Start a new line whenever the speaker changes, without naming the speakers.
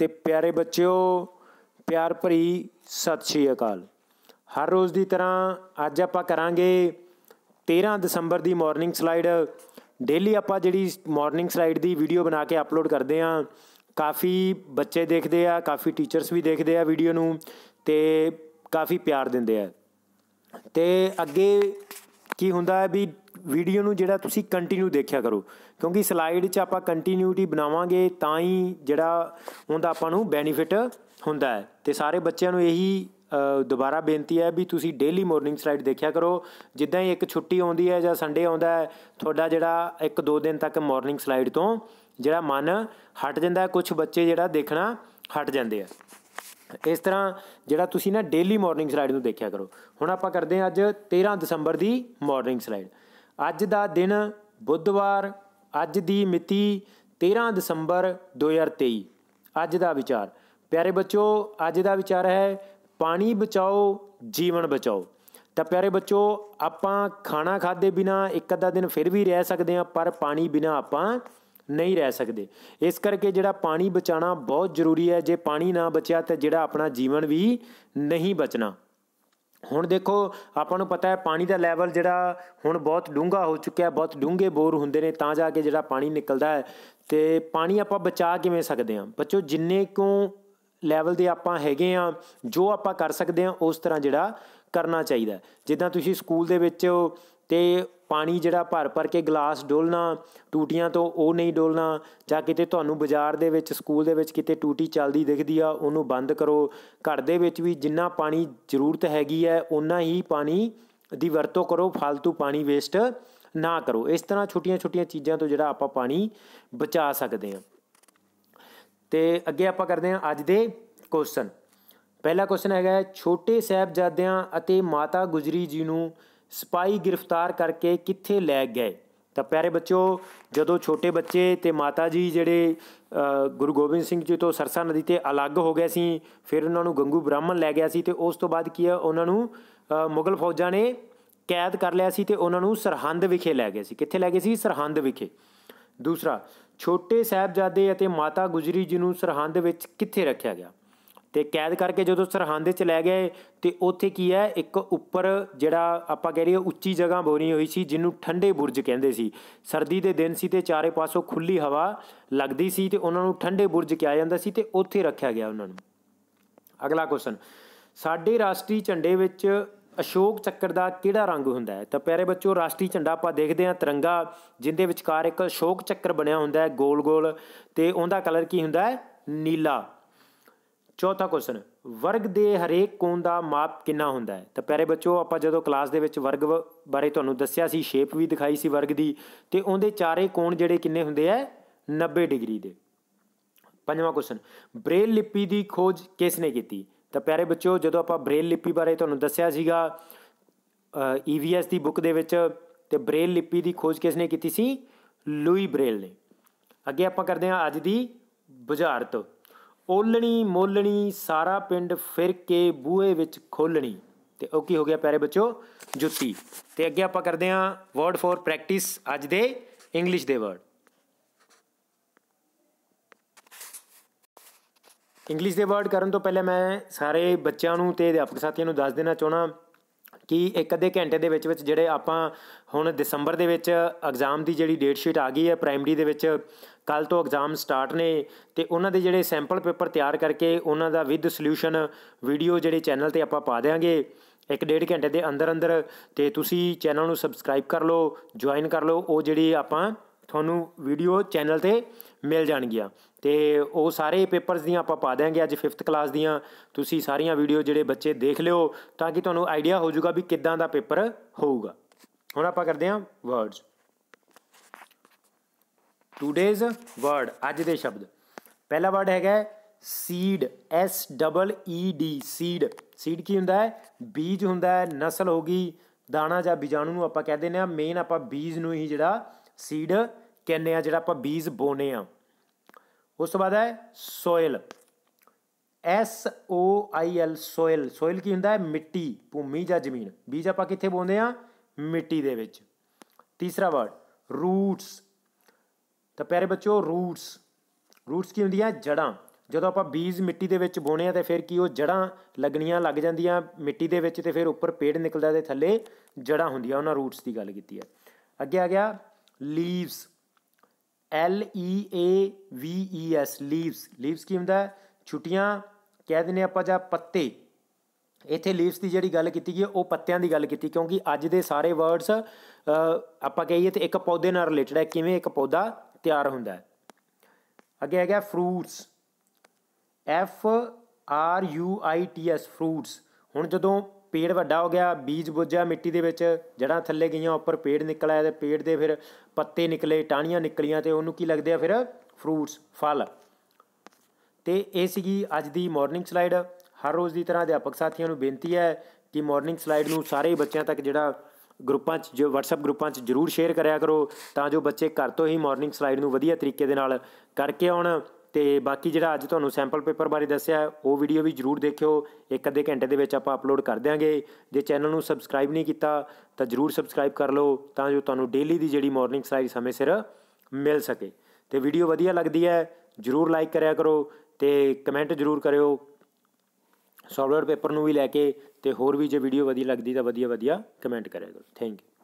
ਤੇ ਪਿਆਰੇ ਬੱਚਿਓ ਪਿਆਰ ਭਰੀ ਸਤਿ ਸ਼੍ਰੀ ਅਕਾਲ ਹਰ ਰੋਜ਼ ਦੀ ਤਰ੍ਹਾਂ ਅੱਜ ਆਪਾਂ ਕਰਾਂਗੇ 13 ਦਸੰਬਰ ਦੀ ਮਾਰਨਿੰਗ ਸਲਾਈਡ ਡੇਲੀ ਆਪਾਂ ਜਿਹੜੀ ਮਾਰਨਿੰਗ ਸਲਾਈਡ ਦੀ ਵੀਡੀਓ ਬਣਾ ਕੇ ਅਪਲੋਡ ਕਰਦੇ ਆਂ ਕਾਫੀ ਬੱਚੇ ਦੇਖਦੇ ਆ ਕਾਫੀ ਟੀਚਰਸ ਵੀ ਦੇਖਦੇ ਆ ਵੀਡੀਓ ਨੂੰ ਤੇ ਕਾਫੀ ਪਿਆਰ ਦਿੰਦੇ ਆ ਤੇ ਅੱਗੇ ਕੀ ਹੁੰਦਾ ਹੈ ਵੀ ਵੀਡੀਓ ਨੂੰ ਜਿਹੜਾ ਤੁਸੀਂ ਕੰਟੀਨਿਊ ਦੇਖਿਆ ਕਰੋ ਕਿਉਂਕਿ ਸਲਾਈਡ 'ਚ ਆਪਾਂ ਕੰਟੀਨਿਊਟੀ ਬਣਾਵਾਂਗੇ ਤਾਂ ਹੀ ਜਿਹੜਾ ਉਹਦਾ ਆਪਾਂ ਨੂੰ ਬੈਨੀਫਿਟ ਹੁੰਦਾ ਹੈ ਤੇ ਸਾਰੇ ਬੱਚਿਆਂ ਨੂੰ ਇਹੀ ਦੁਬਾਰਾ ਬੇਨਤੀ ਹੈ ਵੀ ਤੁਸੀਂ ਡੇਲੀ ਮਾਰਨਿੰਗ ਸਲਾਈਡ ਦੇਖਿਆ ਕਰੋ ਜਿੱਦਾਂ ਹੀ ਇੱਕ ਛੁੱਟੀ ਆਉਂਦੀ ਹੈ ਜਾਂ ਸੰਡੇ ਆਉਂਦਾ ਹੈ ਤੁਹਾਡਾ ਜਿਹੜਾ ਇੱਕ ਦੋ ਦਿਨ ਤੱਕ ਮਾਰਨਿੰਗ ਸਲਾਈਡ ਤੋਂ ਜਿਹੜਾ ਮਨ ਹਟ ਜਾਂਦਾ ਕੁਝ ਬੱਚੇ ਜਿਹੜਾ ਦੇਖਣਾ ਹਟ ਜਾਂਦੇ ਆ ਇਸ ਤਰ੍ਹਾਂ ਜਿਹੜਾ ਤੁਸੀਂ ਨਾ ਡੇਲੀ ਮਾਰਨਿੰਗ ਸਲਾਈਡ ਨੂੰ ਦੇਖਿਆ ਕਰੋ ਹੁਣ ਆਪਾਂ ਕਰਦੇ ਹਾਂ ਅੱਜ 13 ਦਸੰਬਰ ਦੀ ਮਾਰਨਿੰਗ ਸਲਾਈਡ ਅੱਜ ਦਾ ਦਿਨ ਬੁੱਧਵਾਰ ਅੱਜ ਦੀ ਮਿਤੀ 13 ਦਸੰਬਰ 2023 ਅੱਜ ਦਾ ਵਿਚਾਰ ਪਿਆਰੇ ਬੱਚੋ ਅੱਜ ਦਾ ਵਿਚਾਰ ਹੈ ਪਾਣੀ ਬਚਾਓ ਜੀਵਨ ਬਚਾਓ ਤਾਂ ਪਿਆਰੇ ਬੱਚੋ ਆਪਾਂ ਖਾਣਾ ਖਾਦੇ ਬਿਨਾ ਇੱਕ ਅੱਧਾ ਦਿਨ ਫਿਰ ਵੀ ਰਹਿ ਸਕਦੇ ਆ ਪਰ ਪਾਣੀ ਬਿਨਾ ਆਪਾਂ ਨਹੀਂ ਰਹਿ ਸਕਦੇ ਇਸ ਕਰਕੇ ਜਿਹੜਾ ਪਾਣੀ ਬਚਾਣਾ ਬਹੁਤ ਜ਼ਰੂਰੀ ਹੈ ਜੇ ਪਾਣੀ ਨਾ ਬਚਿਆ ਤਾਂ ਜਿਹੜਾ ਆਪਣਾ ਜੀਵਨ ਵੀ ਨਹੀਂ ਬਚਣਾ ਹੁਣ ਦੇਖੋ ਆਪਾਂ ਨੂੰ ਪਤਾ ਹੈ ਪਾਣੀ ਦਾ ਲੈਵਲ ਜਿਹੜਾ ਹੁਣ ਬਹੁਤ ਡੂੰਘਾ ਹੋ ਚੁੱਕਿਆ ਬਹੁਤ ਡੂੰਘੇ ਬੋਰ ਹੁੰਦੇ ਨੇ ਤਾਂ ਜਾ ਕੇ ਜਿਹੜਾ ਪਾਣੀ ਨਿਕਲਦਾ ਹੈ ਤੇ ਪਾਣੀ ਆਪਾਂ ਬਚਾ ਕਿਵੇਂ ਸਕਦੇ ਹਾਂ ਬੱਚੋ ਜਿੰਨੇ ਕੋ ਲੈਵਲ ਦੇ ਆਪਾਂ ਹੈਗੇ ਆ ਜੋ ਆਪਾਂ ਕਰ ਸਕਦੇ ਆ ਉਸ ਤਰ੍ਹਾਂ ਜਿਹੜਾ ਕਰਨਾ ਚਾਹੀਦਾ ਜਿੱਦਾਂ ਤੁਸੀਂ ਸਕੂਲ ਦੇ ਵਿੱਚ ਤੇ ਪਾਣੀ ਜਿਹੜਾ ਭਰ ਭਰ ਕੇ ਗਲਾਸ ਡੋਲਣਾ ਟੂਟੀਆਂ ਤੋਂ ਉਹ ਨਹੀਂ ਡੋਲਣਾ ਜਾਂ ਕਿਤੇ ਤੁਹਾਨੂੰ ਬਾਜ਼ਾਰ ਦੇ ਵਿੱਚ ਸਕੂਲ ਦੇ ਵਿੱਚ ਕਿਤੇ ਟੂਟੀ ਚੱਲਦੀ ਦਿਖਦੀ ਆ ਉਹਨੂੰ ਬੰਦ ਕਰੋ ਘਰ ਦੇ ਵਿੱਚ ਵੀ ਜਿੰਨਾ ਪਾਣੀ ਜ਼ਰੂਰਤ ਹੈਗੀ ਹੈ ਉਨਾ ਹੀ ਪਾਣੀ ਦੀ ਵਰਤੋਂ ਕਰੋ ਫालतू ਪਾਣੀ ਵੇਸਟ ਨਾ ਕਰੋ ਇਸ ਤਰ੍ਹਾਂ ਛੋਟੀਆਂ-ਛੋਟੀਆਂ ਚੀਜ਼ਾਂ ਤੋਂ ਜਿਹੜਾ ਆਪਾਂ ਪਾਣੀ ਬਚਾ ਸਕਦੇ ਹਾਂ ਤੇ ਅੱਗੇ ਆਪਾਂ ਕਰਦੇ ਹਾਂ ਅੱਜ ਦੇ ਕੁਐਸਚਨ ਪਹਿਲਾ ਕੁਐਸਚਨ ਹੈਗਾ ਛੋਟੇ ਸਹਿਬਜ਼ਾਦਿਆਂ ਅਤੇ ਮਾਤਾ ਗੁਜਰੀ ਜੀ ਨੂੰ ਸਪਾਈ ਗ੍ਰਿਫਤਾਰ ਕਰਕੇ ਕਿੱਥੇ ਲੈ ਗਏ ਤਾਂ ਪਿਆਰੇ ਬੱਚੋ ਜਦੋਂ ਛੋਟੇ ਬੱਚੇ ਤੇ ਮਾਤਾ ਜੀ ਜਿਹੜੇ ਗੁਰੂ ਗੋਬਿੰਦ ਸਿੰਘ ਜੀ ਤੋਂ ਸਰਸਾ ਨਦੀ ਤੇ ਅਲੱਗ ਹੋ ਗਏ ਸੀ ਫਿਰ ਉਹਨਾਂ ਨੂੰ ਗੰਗੂ ਬ੍ਰਾਹਮਣ ਲੈ ਗਿਆ ਸੀ ਤੇ ਉਸ ਤੋਂ ਬਾਅਦ ਕੀ ਹੈ ਉਹਨਾਂ ਨੂੰ ਮੁਗਲ ਫੌਜਾਂ ਨੇ ਕੈਦ ਕਰ ਲਿਆ ਸੀ ਤੇ ਉਹਨਾਂ ਨੂੰ ਸਰਹੰਦ ਵਿਖੇ ਲੈ ਗਏ ਸੀ ਕਿੱਥੇ ਲੈ ਗਏ ਸੀ ਸਰਹੰਦ ਵਿਖੇ ਦੂਸਰਾ ਛੋਟੇ ਸਹਿਬਜ਼ਾਦੇ ਅਤੇ ਮਾਤਾ ਗੁਜਰੀ ਜੀ ਨੂੰ ਸਰਹੰਦ ਵਿੱਚ ਕਿੱਥੇ ਰੱਖਿਆ ਗਿਆ ਤੇ ਕੈਦ ਕਰਕੇ ਜਦੋਂ ਸਰਹੰਦ 'ਚ ਲੈ ਗਏ ਤੇ ਉੱਥੇ ਕੀ ਹੈ ਇੱਕ ਉੱਪਰ ਜਿਹੜਾ ਆਪਾਂ ਕਹਿ ਰਹੀਏ ਉੱਚੀ ਜਗ੍ਹਾ ਬੋਰੀ ਹੋਈ ਸੀ ਜਿਹਨੂੰ ਠੰਡੇ ਬੁਰਜ ਕਹਿੰਦੇ ਸੀ ਸਰਦੀ ਦੇ ਦਿਨ ਸੀ ਤੇ ਚਾਰੇ ਪਾਸੋਂ ਖੁੱਲੀ ਹਵਾ ਲੱਗਦੀ ਸੀ ਤੇ ਉਹਨਾਂ ਨੂੰ ਠੰਡੇ ਬੁਰਜ ਕਿਹਾ ਜਾਂਦਾ ਸੀ ਤੇ ਉੱਥੇ ਰੱਖਿਆ ਗਿਆ ਉਹਨਾਂ ਨੂੰ ਅਗਲਾ ਕੁਐਸਚਨ ਸਾਡੇ ਰਾਸ਼ਟਰੀ ਝੰਡੇ ਵਿੱਚ ਅਸ਼ੋਕ ਚੱਕਰ ਦਾ ਕਿਹੜਾ ਰੰਗ ਹੁੰਦਾ ਹੈ ਤਾਂ ਪਿਆਰੇ ਬੱਚੋ ਰਾਸ਼ਟਰੀ ਝੰਡਾ ਆਪਾਂ ਦੇਖਦੇ ਹਾਂ ਤਿਰੰਗਾ ਜਿੰਦੇ ਵਿਚਕਾਰ ਇੱਕ ਅਸ਼ੋਕ ਚੱਕਰ ਬਣਿਆ ਹੁੰਦਾ ਹੈ ਗੋਲ-ਗੋਲ ਤੇ ਉਹਦਾ ਕਲਰ ਕੀ ਹੁੰਦਾ ਹੈ ਨੀਲਾ ਚੌਥਾ ਕੁਐਸਚਨ ਵਰਗ ਦੇ ਹਰੇਕ ਕੋਣ ਦਾ ਮਾਪ ਕਿੰਨਾ ਹੁੰਦਾ ਹੈ ਤਾਂ ਪਿਆਰੇ ਬੱਚੋ ਆਪਾਂ ਜਦੋਂ ਕਲਾਸ ਦੇ ਵਿੱਚ ਵਰਗ ਬਾਰੇ ਤੁਹਾਨੂੰ ਦੱਸਿਆ ਸੀ ਸ਼ੇਪ ਵੀ ਦਿਖਾਈ ਸੀ ਵਰਗ ਦੀ ਤੇ ਉਹਦੇ ਚਾਰੇ ਕੋਣ ਜਿਹੜੇ ਕਿੰਨੇ ਹੁੰਦੇ ਆ 90 ਡਿਗਰੀ ਦੇ ਪੰਜਵਾਂ ਕੁਐਸਚਨ ਬ੍ਰੇਲ ਲਿਪੀ ਦੀ ਖੋਜ ਕਿਸ ਨੇ ਕੀਤੀ ਤਾਂ ਪਿਆਰੇ ਬੱਚਿਓ ਜਦੋਂ ਆਪਾਂ ਬ੍ਰੇਲ ਲਿਪੀ ਬਾਰੇ ਤੁਹਾਨੂੰ ਦੱਸਿਆ ਸੀਗਾ ਈਵੀਐਸ e ਦੀ ਬੁੱਕ ਦੇ ਵਿੱਚ ਤੇ ਬ੍ਰੇਲ ਲਿਪੀ ਦੀ ਖੋਜ ਕਿਸ ਨੇ ਕੀਤੀ ਸੀ ਲੂਈ ਬ੍ਰੇਲ ਨੇ ਅੱਗੇ ਆਪਾਂ ਕਰਦੇ ਹਾਂ ਅੱਜ ਦੀ ਬੁਝਾਰਤ ਓਲਣੀ ਮੋਲਣੀ ਸਾਰਾ ਪਿੰਡ ਫਿਰ ਕੇ ਬੂਹੇ ਵਿੱਚ ਖੋਲਣੀ ਤੇ ਉਹ ਕੀ ਹੋ ਗਿਆ ਪਿਆਰੇ ਬੱਚਿਓ ਜੁੱਤੀ ਤੇ ਅੱਗੇ ਆਪਾਂ ਕਰਦੇ ਹਾਂ ਵਰਡ ਫੋਰ ਪ੍ਰੈਕਟਿਸ ਅੱਜ ਦੇ ਇੰਗਲਿਸ਼ ਦੇ ਵਰਡ ਇੰਗਲਿਸ਼ ਦੇ ਵਰਡ ਕਰਨ ਤੋਂ ਪਹਿਲੇ ਮੈਂ ਸਾਰੇ ਬੱਚਿਆਂ ਨੂੰ ਤੇ ਅਧਿਆਪਕ ਸਾਥੀਆਂ ਨੂੰ ਦੱਸ ਦੇਣਾ ਚਾਹਣਾ ਕਿ ਇੱਕ ਅੱਧੇ ਘੰਟੇ ਦੇ ਵਿੱਚ ਵਿੱਚ ਜਿਹੜੇ ਆਪਾਂ ਹੁਣ ਦਸੰਬਰ ਦੇ ਵਿੱਚ ਐਗਜ਼ਾਮ ਦੀ ਜਿਹੜੀ ਡੇਟ ਸ਼ੀਟ ਆ ਗਈ ਹੈ ਪ੍ਰਾਇਮਰੀ ਦੇ ਵਿੱਚ ਕੱਲ ਤੋਂ ਐਗਜ਼ਾਮ ਸਟਾਰਟ ਨੇ ਤੇ ਉਹਨਾਂ ਦੇ ਜਿਹੜੇ ਸੈਂਪਲ ਪੇਪਰ ਤਿਆਰ ਕਰਕੇ ਉਹਨਾਂ ਦਾ ਵਿਦ ਸੋਲੂਸ਼ਨ ਵੀਡੀਓ ਜਿਹੜੇ ਚੈਨਲ ਤੇ ਆਪਾਂ ਪਾ ਦੇਾਂਗੇ ਇੱਕ ਡੇਢ ਘੰਟੇ ਦੇ ਅੰਦਰ ਅੰਦਰ ਤੇ ਤੁਸੀਂ ਚੈਨਲ ਨੂੰ ਸਬਸਕ੍ਰਾਈਬ ਕਰ ਲਓ ਜੁਆਇਨ ਕਰ ਲਓ ਉਹ ਜਿਹੜੀ ਆਪਾਂ ਤੁਹਾਨੂੰ ਵੀਡੀਓ ਚੈਨਲ ਤੇ ਮਿਲ ਜਾਣਗੀਆਂ ਤੇ ਉਹ ਸਾਰੇ ਪੇਪਰਸ ਦੀਆਂ ਆਪਾਂ ਪਾ ਦਿਆਂਗੇ ਅੱਜ 5th ਕਲਾਸ ਦੀਆਂ ਤੁਸੀਂ ਸਾਰੀਆਂ ਵੀਡੀਓ ਜਿਹੜੇ ਬੱਚੇ ਦੇਖ ਲਿਓ ਤਾਂ ਕਿ ਤੁਹਾਨੂੰ ਆਈਡੀਆ ਹੋ ਜਾਊਗਾ ਵੀ ਕਿੱਦਾਂ ਦਾ ਪੇਪਰ ਹੋਊਗਾ ਹੁਣ ਆਪਾਂ ਕਰਦੇ ਹਾਂ ਵਰਡਸ ਟੂਡੇਜ਼ ਵਰਡ ਅੱਜ ਦੇ ਸ਼ਬਦ ਪਹਿਲਾ ਵਰਡ ਹੈਗਾ seed S double E D seed seed ਕੀ ਹੁੰਦਾ ਹੈ ਬੀਜ ਹੁੰਦਾ ਹੈ ਨਸਲ ਹੋਗੀ ਦਾਣਾ ਜਾਂ ਬੀਜਾਣੂ ਨੂੰ ਆਪਾਂ ਕਹਿੰਦੇ ਨੇ ਮੇਨ ਆਪਾਂ ਬੀਜ ਨੂੰ ਹੀ ਜਿਹੜਾ ਸੀਡ ਕਹਿੰਦੇ ਆ ਜਿਹੜਾ ਆਪਾਂ ਬੀਜ ਬੋਨੇ ਆ ਉਸ ਤੋਂ ਬਾਅਦ ਹੈ soil S O I L soil soil ਕੀ ਹੁੰਦਾ ਹੈ ਮਿੱਟੀ ਭੂਮੀ ਜਾਂ ਜ਼ਮੀਨ ਬੀਜ ਆਪਾਂ ਕਿੱਥੇ ਬੋਨੇ ਆ ਮਿੱਟੀ ਦੇ ਵਿੱਚ ਤੀਸਰਾ ਵਰਡ ਰੂਟਸ ਤਾਂ ਪਿਆਰੇ ਬੱਚੋ ਰੂਟਸ ਰੂਟਸ ਕੀ ਹੁੰਦੀਆਂ ਜੜਾਂ ਜਦੋਂ ਆਪਾਂ ਬੀਜ ਮਿੱਟੀ ਦੇ ਵਿੱਚ ਬੋਨੇ ਆ ਤੇ ਫਿਰ ਕੀ ਉਹ ਜੜਾਂ ਲੱਗਣੀਆਂ ਲੱਗ ਜਾਂਦੀਆਂ ਮਿੱਟੀ ਦੇ ਵਿੱਚ ਤੇ ਫਿਰ ਉੱਪਰ ਪੇੜ ਨਿਕਲਦਾ ਤੇ ਥੱਲੇ ਜੜਾਂ ਹੁੰਦੀਆਂ ਉਹਨਾਂ ਰੂਟਸ ਦੀ ਗੱਲ ਕੀਤੀ ਹੈ ਅੱਗੇ ਆ ਗਿਆ leaves L E A V E S leaves leaves ਕੀ ਹੁੰਦਾ ਛੁੱਟੀਆਂ ਕਹਿ ਦਿੰਨੇ ਆਪਾਂ ਜਾਂ ਪੱਤੇ ਇੱਥੇ ਲੀਵਸ ਦੀ ਜਿਹੜੀ ਗੱਲ ਕੀਤੀ ਗਈ ਉਹ ਪੱਤਿਆਂ ਦੀ ਗੱਲ ਕੀਤੀ ਕਿਉਂਕਿ ਅੱਜ ਦੇ ਸਾਰੇ ਵਰਡਸ ਆਪਾਂ ਕਹੀਏ ਤੇ ਇੱਕ ਪੌਦੇ ਨਾਲ ਰਿਲੇਟਡ ਹੈ ਕਿਵੇਂ ਇੱਕ ਪੌਦਾ ਤਿਆਰ ਹੁੰਦਾ ਹੈ ਅੱਗੇ ਗਿਆ fruits F R U I T S fruits ਹੁਣ ਜਦੋਂ ਪੇੜ ਵੱਡਾ ਹੋ ਗਿਆ ਬੀਜ ਬੁੱਝਿਆ ਮਿੱਟੀ ਦੇ ਵਿੱਚ ਜੜਾਂ ਥੱਲੇ ਗਈਆਂ ਉੱਪਰ ਪੇੜ ਨਿਕਲ ਆਇਆ ਤੇ ਪੇੜ ਦੇ ਫਿਰ ਪੱਤੇ ਨਿਕਲੇ ਟਾਹਣੀਆਂ ਨਿਕਲੀਆਂ ਤੇ ਉਹਨੂੰ ਕੀ ਲੱਗਦੇ ਆ ਫਿਰ ਫਰੂਟਸ ਫਲ ਤੇ ਇਹ ਸੀਗੀ ਅੱਜ ਦੀ ਮਾਰਨਿੰਗ ਸਲਾਈਡ ਹਰ ਰੋਜ਼ ਦੀ ਤਰ੍ਹਾਂ ਅਧਿਆਪਕ ਸਾਥੀਆਂ ਨੂੰ ਬੇਨਤੀ ਹੈ ਕਿ ਮਾਰਨਿੰਗ ਸਲਾਈਡ ਨੂੰ ਸਾਰੇ ਬੱਚਿਆਂ ਤੱਕ ਜਿਹੜਾ ਗਰੁੱਪਾਂ 'ਚ ਜੋ WhatsApp ਗਰੁੱਪਾਂ 'ਚ ਜਰੂਰ ਸ਼ੇਅਰ ਕਰਿਆ ਕਰੋ ਤਾਂ ਜੋ ਬੱਚੇ ਘਰ ਤੋਂ ਹੀ ਮਾਰਨਿੰਗ ਸਲਾਈਡ ਨੂੰ ਵਧੀਆ ਤਰੀਕੇ ਦੇ ਨਾਲ ਕਰਕੇ ਆਉਣ ਤੇ ਬਾਕੀ ਜਿਹੜਾ ਅੱਜ ਤੁਹਾਨੂੰ ਸੈਂਪਲ ਪੇਪਰ ਬਾਰੇ ਦੱਸਿਆ ਉਹ ਵੀਡੀਓ ਵੀ ਜਰੂਰ ਦੇਖਿਓ ਇੱਕ ਅੱਧੇ ਘੰਟੇ ਦੇ ਵਿੱਚ ਆਪਾਂ ਅਪਲੋਡ ਕਰ ਦਿਆਂਗੇ ਜੇ ਚੈਨਲ ਨੂੰ ਸਬਸਕ੍ਰਾਈਬ ਨਹੀਂ ਕੀਤਾ ਤਾਂ ਜਰੂਰ ਸਬਸਕ੍ਰਾਈਬ ਕਰ ਲਓ ਤਾਂ ਜੋ ਤੁਹਾਨੂੰ ਡੇਲੀ ਦੀ ਜਿਹੜੀ ਮਾਰਨਿੰਗ ਸਾਈ ਸਮੇਂ ਸਿਰ ਮਿਲ ਸਕੇ ਤੇ ਵੀਡੀਓ ਵਧੀਆ ਲੱਗਦੀ ਹੈ ਜਰੂਰ ਲਾਈਕ ਕਰਿਆ ਕਰੋ ਤੇ ਕਮੈਂਟ ਜਰੂਰ ਕਰਿਓ ਸੌਫਟਵੇਅਰ ਪੇਪਰ ਨੂੰ ਵੀ ਲੈ ਕੇ ਤੇ ਹੋਰ ਵੀ ਜੇ ਵੀਡੀਓ ਵਧੀਆ ਲੱਗਦੀ ਤਾਂ ਵਧੀਆ ਵਧੀਆ ਕਮੈਂਟ ਕਰਿਆ ਕਰੋ ਥੈਂਕ ਯੂ